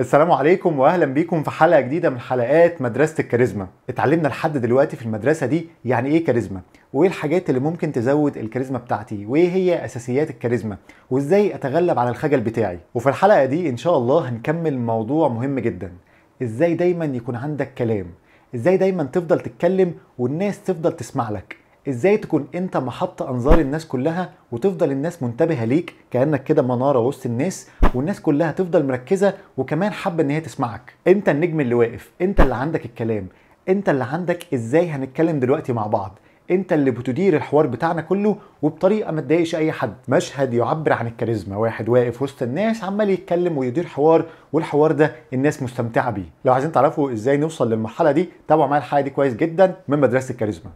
السلام عليكم واهلا بيكم في حلقه جديده من حلقات مدرسه الكاريزما اتعلمنا لحد دلوقتي في المدرسه دي يعني ايه كاريزما وايه الحاجات اللي ممكن تزود الكاريزما بتاعتي وايه هي اساسيات الكاريزما وازاي اتغلب على الخجل بتاعي وفي الحلقه دي ان شاء الله هنكمل موضوع مهم جدا ازاي دايما يكون عندك كلام ازاي دايما تفضل تتكلم والناس تفضل تسمع لك ازاي تكون انت محط انظار الناس كلها وتفضل الناس منتبهه ليك كانك كده مناره وسط الناس والناس كلها تفضل مركزه وكمان حابه ان هي تسمعك انت النجم اللي واقف انت اللي عندك الكلام انت اللي عندك ازاي هنتكلم دلوقتي مع بعض انت اللي بتدير الحوار بتاعنا كله وبطريقه ما تضايقش اي حد مشهد يعبر عن الكاريزما واحد واقف وسط الناس عمال يتكلم ويدير حوار والحوار ده الناس مستمتعه بيه لو عايزين تعرفوا ازاي نوصل للمرحله دي تابعوا معايا الحلقه دي كويس جدا من مدرسه الكاريزما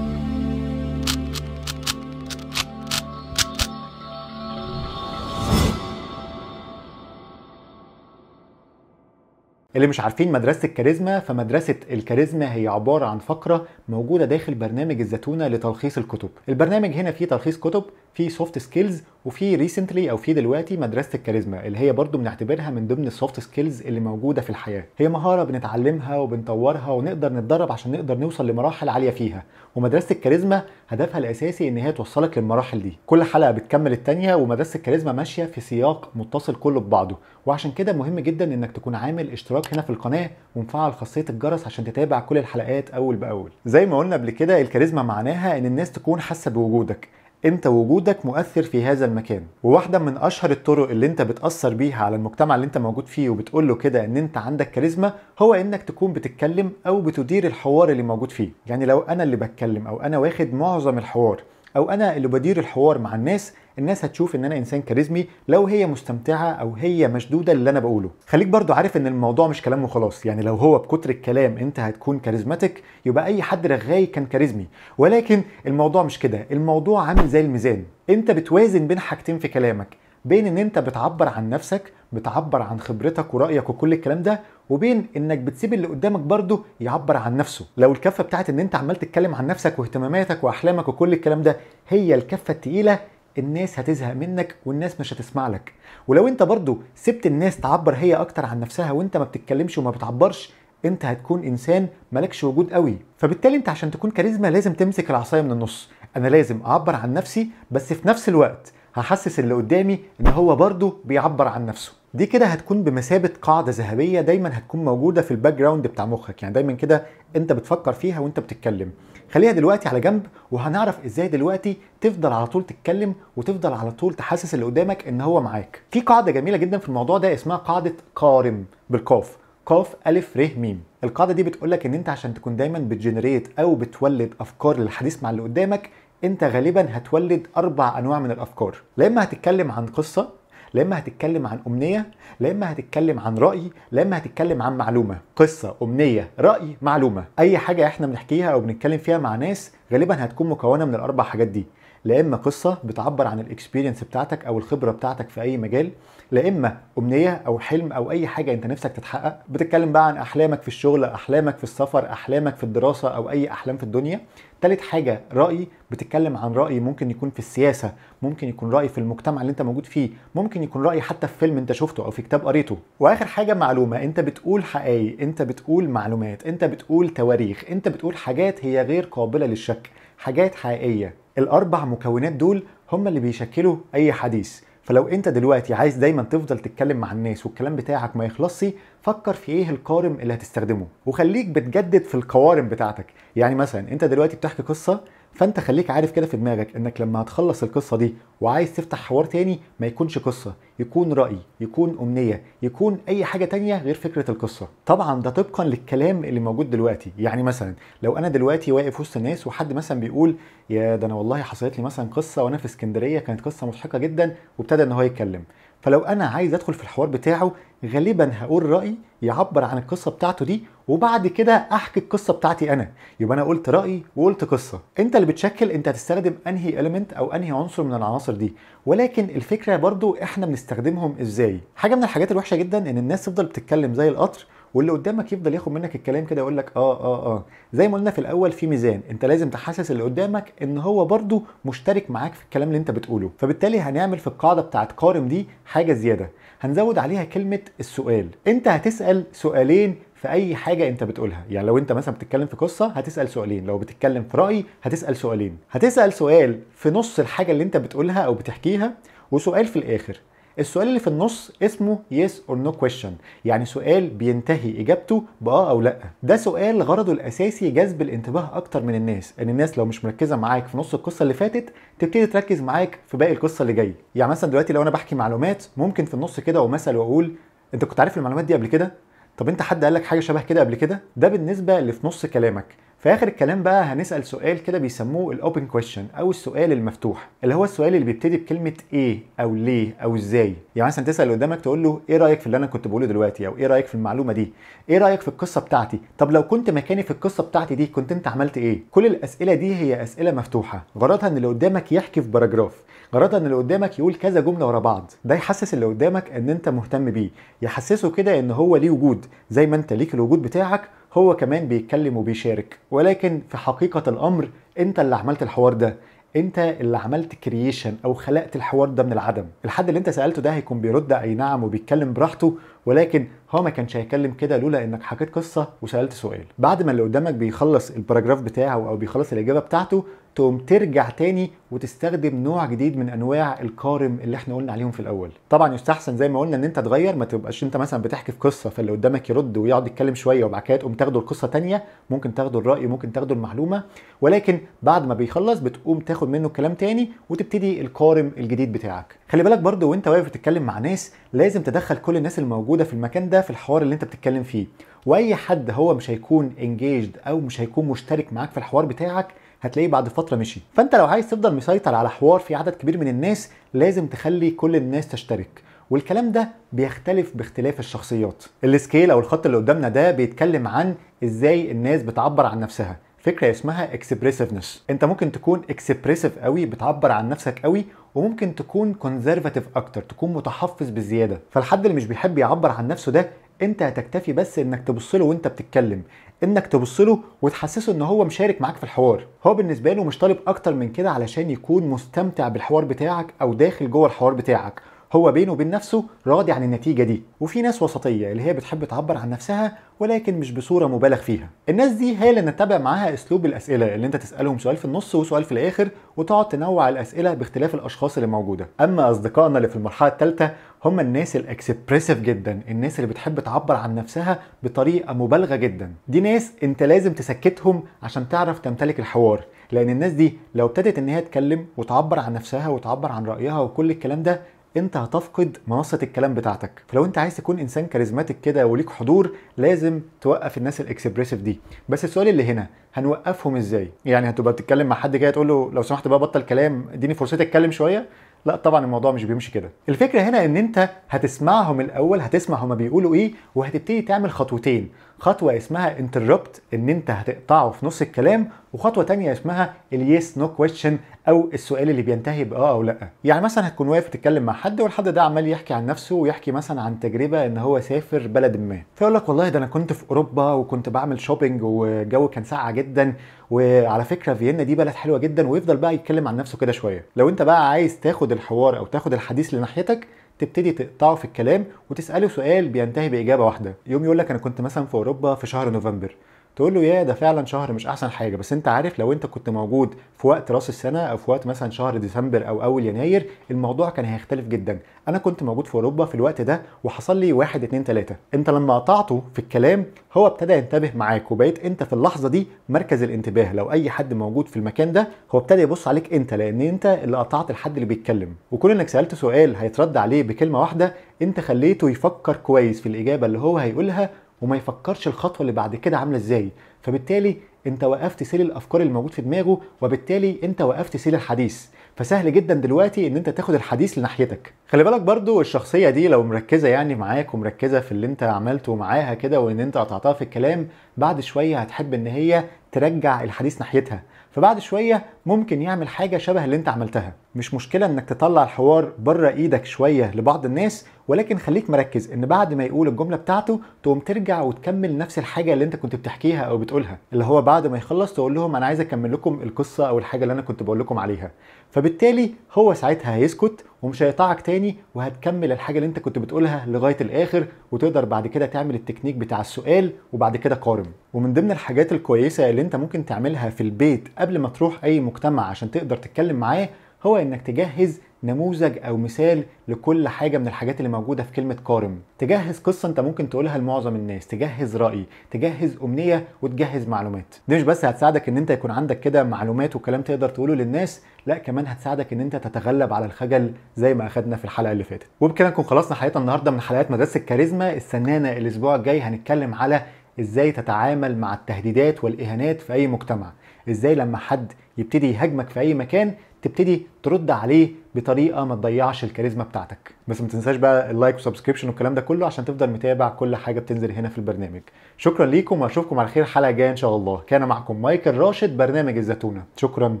اللي مش عارفين مدرسة الكاريزما فمدرسة الكاريزما هي عبارة عن فقرة موجودة داخل برنامج الزتونة لتلخيص الكتب البرنامج هنا فيه تلخيص كتب في سوفت سكيلز وفي ريسنتلي او في دلوقتي مدرسه الكاريزما اللي هي برضو بنعتبرها من ضمن السوفت سكيلز اللي موجوده في الحياه هي مهاره بنتعلمها وبنطورها ونقدر نتدرب عشان نقدر نوصل لمراحل عاليه فيها ومدرسه الكاريزما هدفها الاساسي ان هي توصلك للمراحل دي كل حلقه بتكمل الثانيه ومدرسه الكاريزما ماشيه في سياق متصل كله ببعضه وعشان كده مهم جدا انك تكون عامل اشتراك هنا في القناه ومفعل خاصيه الجرس عشان تتابع كل الحلقات اول باول زي ما قلنا قبل كده الكاريزما معناها ان الناس تكون حاسه بوجودك انت وجودك مؤثر في هذا المكان وواحده من اشهر الطرق اللي انت بتاثر بيها على المجتمع اللي انت موجود فيه وبتقول له كده ان انت عندك كاريزما هو انك تكون بتتكلم او بتدير الحوار اللي موجود فيه يعني لو انا اللي بتكلم او انا واخد معظم الحوار او انا اللي بدير الحوار مع الناس الناس هتشوف ان انا انسان كاريزمي لو هي مستمتعه او هي مشدوده اللي انا بقوله خليك برضو عارف ان الموضوع مش كلام وخلاص يعني لو هو بكتر الكلام انت هتكون كاريزماتيك يبقى اي حد رغاي كان كاريزمي ولكن الموضوع مش كده الموضوع عامل زي الميزان انت بتوازن بين حاجتين في كلامك بين ان انت بتعبر عن نفسك بتعبر عن خبرتك ورايك وكل الكلام ده وبين انك بتسيب اللي قدامك برضه يعبر عن نفسه لو الكفه بتاعت ان انت عمال تتكلم عن نفسك واهتماماتك واحلامك وكل الكلام ده هي الكفه الثقيله الناس هتزهق منك والناس مش هتسمع لك ولو انت برضه سبت الناس تعبر هي اكتر عن نفسها وانت ما بتتكلمش وما بتعبرش انت هتكون انسان مالكش وجود قوي فبالتالي انت عشان تكون كاريزما لازم تمسك العصايه من النص انا لازم اعبر عن نفسي بس في نفس الوقت هحسس اللي قدامي ان هو برضه بيعبر عن نفسه دي كده هتكون بمثابه قاعده ذهبيه دايما هتكون موجوده في الباك جراوند بتاع مخك يعني دايما كده انت بتفكر فيها وانت بتتكلم خليها دلوقتي على جنب وهنعرف ازاي دلوقتي تفضل على طول تتكلم وتفضل على طول تحسس اللي قدامك ان هو معاك في قاعده جميله جدا في الموضوع ده اسمها قاعده قارم بالقاف قاف الف ر ميم القاعده دي بتقول لك ان انت عشان تكون دايما بتجنريت او بتولد افكار للحديث مع اللي قدامك انت غالبا هتولد اربع انواع من الافكار لما هتتكلم عن قصه لا اما هتتكلم عن امنيه لا اما هتتكلم عن راي لا اما هتتكلم عن معلومه قصه امنيه راي معلومه اي حاجه احنا بنحكيها او بنتكلم فيها مع ناس غالبا هتكون مكونه من الاربع حاجات دي لا اما قصه بتعبر عن الاكسبيرينس بتاعتك او الخبره بتاعتك في اي مجال لا اما امنيه او حلم او اي حاجه انت نفسك تتحقق بتتكلم بقى عن احلامك في الشغل احلامك في السفر احلامك في الدراسه او اي احلام في الدنيا تالت حاجه راي بتتكلم عن راي ممكن يكون في السياسه ممكن يكون راي في المجتمع اللي انت موجود فيه ممكن يكون راي حتى في فيلم انت شفته او في كتاب قريته واخر حاجه معلومه انت بتقول حقائق انت بتقول معلومات انت بتقول تواريخ انت بتقول حاجات هي غير قابله للشك حاجات حقيقيه الاربع مكونات دول هم اللي بيشكلوا اي حديث فلو انت دلوقتي عايز دايما تفضل تتكلم مع الناس والكلام بتاعك ما يخلصش فكر في ايه القارم اللي هتستخدمه وخليك بتجدد في القوارم بتاعتك يعني مثلا انت دلوقتي بتحكي قصه فانت خليك عارف كده في دماغك انك لما هتخلص القصه دي وعايز تفتح حوار تاني ما يكونش قصه يكون راي يكون امنيه يكون اي حاجه تانية غير فكره القصه طبعا ده طبقا للكلام اللي موجود دلوقتي يعني مثلا لو انا دلوقتي واقف وسط الناس وحد مثلا بيقول يا ده انا والله حصلت لي مثلا قصه وانا في اسكندريه كانت قصه مضحكه جدا وابتدى ان هو يتكلم فلو انا عايز ادخل في الحوار بتاعه غالبا هقول راي يعبر عن القصه بتاعته دي وبعد كده احكي القصه بتاعتي انا يبقى انا قلت رايي وقلت قصه انت اللي بتشكل انت هتستخدم انهي اليمنت او انهي عنصر من العناصر دي ولكن الفكره برضو احنا بنستخدمهم ازاي حاجه من الحاجات الوحشه جدا ان الناس تفضل بتتكلم زي القطر واللي قدامك يفضل ياخد منك الكلام كده يقول لك اه اه اه زي ما قلنا في الاول في ميزان انت لازم تحسس اللي قدامك ان هو برده مشترك معاك في الكلام اللي انت بتقوله فبالتالي هنعمل في القاعده بتاعت قارن دي حاجه زياده هنزود عليها كلمه السؤال انت هتسال سؤالين في اي حاجه انت بتقولها يعني لو انت مثلا بتتكلم في قصه هتسال سؤالين لو بتتكلم في راي هتسال سؤالين هتسال سؤال في نص الحاجه اللي انت بتقولها او بتحكيها وسؤال في الاخر السؤال اللي في النص اسمه yes or no question يعني سؤال بينتهي اجابته باه او لا ده سؤال غرضه الاساسي جذب الانتباه اكتر من الناس ان الناس لو مش مركزه معاك في نص القصه اللي فاتت تبتدي تركز معاك في باقي القصه اللي جايه يعني مثلا دلوقتي لو انا بحكي معلومات ممكن في النص كده ومثل واقول انت كنت عارف المعلومات دي قبل كده طب انت حد قال لك حاجه شبه كده قبل كده ده بالنسبه اللي في نص كلامك في اخر الكلام بقى هنسال سؤال كده بيسموه الاوبن كويشن او السؤال المفتوح اللي هو السؤال اللي بيبتدي بكلمه ايه او ليه او ازاي يعني مثلا تسال اللي قدامك تقول له ايه رايك في اللي انا كنت بقوله دلوقتي او ايه رايك في المعلومه دي ايه رايك في القصه بتاعتي طب لو كنت مكاني في القصه بتاعتي دي كنت انت عملت ايه كل الاسئله دي هي اسئله مفتوحه غرضها ان اللي قدامك يحكي في باراجراف غرضها ان اللي قدامك يقول كذا جمله ورا بعض ده يحسس اللي قدامك ان انت مهتم بيه يحسسه كده ان هو ليه وجود زي ما انت ليك الوجود بتاعك هو كمان بيتكلم وبيشارك ولكن في حقيقه الامر انت اللي عملت الحوار ده انت اللي عملت كرييشن او خلقت الحوار ده من العدم الحد اللي انت سالته ده هيكون بيرد اي نعم وبيتكلم براحته ولكن هو ما كانش هيتكلم كده لولا انك حكيت قصه وسالت سؤال بعد ما اللي قدامك بيخلص الباراجراف بتاعه او بيخلص الاجابه بتاعته تقوم ترجع تاني وتستخدم نوع جديد من انواع القارم اللي احنا قلنا عليهم في الاول طبعا يستحسن زي ما قلنا ان انت تغير ما تبقاش انت مثلا بتحكي في قصه فاللي قدامك يرد ويقعد يتكلم شويه وبعد كده تقوم تاخده القصه تانية ممكن تاخده الراي ممكن تاخده المعلومه ولكن بعد ما بيخلص بتقوم تاخد منه كلام تاني وتبتدي القارم الجديد بتاعك خلي بالك برضو وانت واقف بتتكلم مع ناس لازم تدخل كل الناس الموجوده في المكان ده في الحوار اللي انت بتتكلم فيه واي حد هو مش هيكون انجيجد او مش هيكون مشترك معاك في الحوار بتاعك هتلاقيه بعد فتره مشي فانت لو عايز تفضل مسيطر على حوار في عدد كبير من الناس لازم تخلي كل الناس تشترك والكلام ده بيختلف باختلاف الشخصيات السكيل او الخط اللي قدامنا ده بيتكلم عن ازاي الناس بتعبر عن نفسها فكره اسمها اكسبريسيفنس انت ممكن تكون اكسبريسيف قوي بتعبر عن نفسك قوي وممكن تكون كونزرفاتيف اكتر تكون متحفظ بزياده فالحد اللي مش بيحب يعبر عن نفسه ده انت هتكتفي بس انك تبص له وانت بتتكلم انك تبص له وتحسسه ان هو مشارك معاك في الحوار هو بالنسبه له مش طالب اكتر من كده علشان يكون مستمتع بالحوار بتاعك او داخل جوه الحوار بتاعك هو بينه وبين نفسه راضي عن النتيجه دي وفي ناس وسطيه اللي هي بتحب تعبر عن نفسها ولكن مش بصوره مبالغ فيها الناس دي هي اللي نتبع معاها اسلوب الاسئله اللي انت تسالهم سؤال في النص وسؤال في الاخر وتقعد تنوع الاسئله باختلاف الاشخاص اللي موجوده اما اصدقائنا اللي في المرحله الثالثه هم الناس الاكسبريسيف جدا الناس اللي بتحب تعبر عن نفسها بطريقه مبالغه جدا دي ناس انت لازم تسكتهم عشان تعرف تمتلك الحوار لان الناس دي لو ابتدت ان هي تتكلم وتعبر عن نفسها وتعبر عن رايها وكل الكلام ده انت هتفقد منصه الكلام بتاعتك فلو انت عايز تكون انسان كاريزماتيك كده وليك حضور لازم توقف الناس الاكسبريسيف دي بس السؤال اللي هنا هنوقفهم ازاي يعني هتبقى بتتكلم مع حد كده تقول له لو سمحت بقى بطل كلام اديني فرصتي اتكلم شويه لا طبعا الموضوع مش بيمشي كده الفكره هنا ان انت هتسمعهم الاول هتسمع هما بيقولوا ايه وهتبتدي تعمل خطوتين خطوه اسمها انتربت ان انت هتقطعه في نص الكلام وخطوه تانية اسمها اليس نو كويشن او السؤال اللي بينتهي باه او لا يعني مثلا هتكون واقف تتكلم مع حد والحد ده عمال يحكي عن نفسه ويحكي مثلا عن تجربه ان هو سافر بلد ما فيقول لك والله ده انا كنت في اوروبا وكنت بعمل شوبينج والجو كان ساقع جدا وعلى فكره فيينا دي بلد حلوه جدا ويفضل بقى يتكلم عن نفسه كده شويه لو انت بقى عايز تاخد الحوار او تاخد الحديث لناحيتك تبتدي تقطعه في الكلام وتساله سؤال بينتهي باجابه واحده يوم يقول لك انا كنت مثلا في اوروبا في شهر نوفمبر تقول له يا ده فعلا شهر مش احسن حاجه بس انت عارف لو انت كنت موجود في وقت راس السنه او في وقت مثلا شهر ديسمبر او اول يناير الموضوع كان هيختلف جدا انا كنت موجود في اوروبا في الوقت ده وحصل لي واحد اتنين تلاته انت لما قطعته في الكلام هو ابتدى ينتبه معاك وبقيت انت في اللحظه دي مركز الانتباه لو اي حد موجود في المكان ده هو ابتدى يبص عليك انت لان انت اللي قطعت الحد اللي بيتكلم وكون انك سالت سؤال هيترد عليه بكلمه واحده انت خليته يفكر كويس في الاجابه اللي هو هيقولها وما يفكرش الخطوه اللي بعد كده عامله ازاي فبالتالي انت وقفت سيل الافكار الموجود في دماغه وبالتالي انت وقفت سيل الحديث فسهل جدا دلوقتي ان انت تاخد الحديث لناحيتك خلي بالك برضو الشخصيه دي لو مركزه يعني معاك ومركزه في اللي انت عملته معاها كده وان انت قطعتها في الكلام بعد شويه هتحب ان هي ترجع الحديث ناحيتها فبعد شويه ممكن يعمل حاجه شبه اللي انت عملتها مش مشكله انك تطلع الحوار بره ايدك شويه لبعض الناس ولكن خليك مركز ان بعد ما يقول الجمله بتاعته تقوم ترجع وتكمل نفس الحاجه اللي انت كنت بتحكيها او بتقولها اللي هو بعد ما يخلص تقول لهم انا عايز اكمل لكم القصه او الحاجه اللي انا كنت بقول لكم عليها فبالتالي هو ساعتها هيسكت ومش هيقطعك تاني وهتكمل الحاجه اللي انت كنت بتقولها لغايه الاخر وتقدر بعد كده تعمل التكنيك بتاع السؤال وبعد كده قارن ومن ضمن الحاجات الكويسه اللي انت ممكن تعملها في البيت قبل ما تروح اي مجتمع عشان تقدر تتكلم معاه هو انك تجهز نموذج او مثال لكل حاجه من الحاجات اللي موجوده في كلمه قارم تجهز قصه انت ممكن تقولها لمعظم الناس تجهز راي تجهز امنيه وتجهز معلومات دي مش بس هتساعدك ان انت يكون عندك كده معلومات وكلام تقدر تقوله للناس لا كمان هتساعدك ان انت تتغلب على الخجل زي ما اخدنا في الحلقه اللي فاتت وبكده نكون خلصنا حلقتنا النهارده من حلقات مدرسه الكاريزما استنانا الاسبوع الجاي هنتكلم على ازاي تتعامل مع التهديدات والاهانات في اي مجتمع ازاي لما حد يبتدي يهاجمك في اي مكان تبتدي ترد عليه بطريقه ما تضيعش الكاريزما بتاعتك بس ما تنساش بقى اللايك وسبسكريبشن والكلام ده كله عشان تفضل متابع كل حاجه بتنزل هنا في البرنامج شكرا ليكم واشوفكم على خير حلقه جايه ان شاء الله كان معكم مايكل راشد برنامج الزتونه شكرا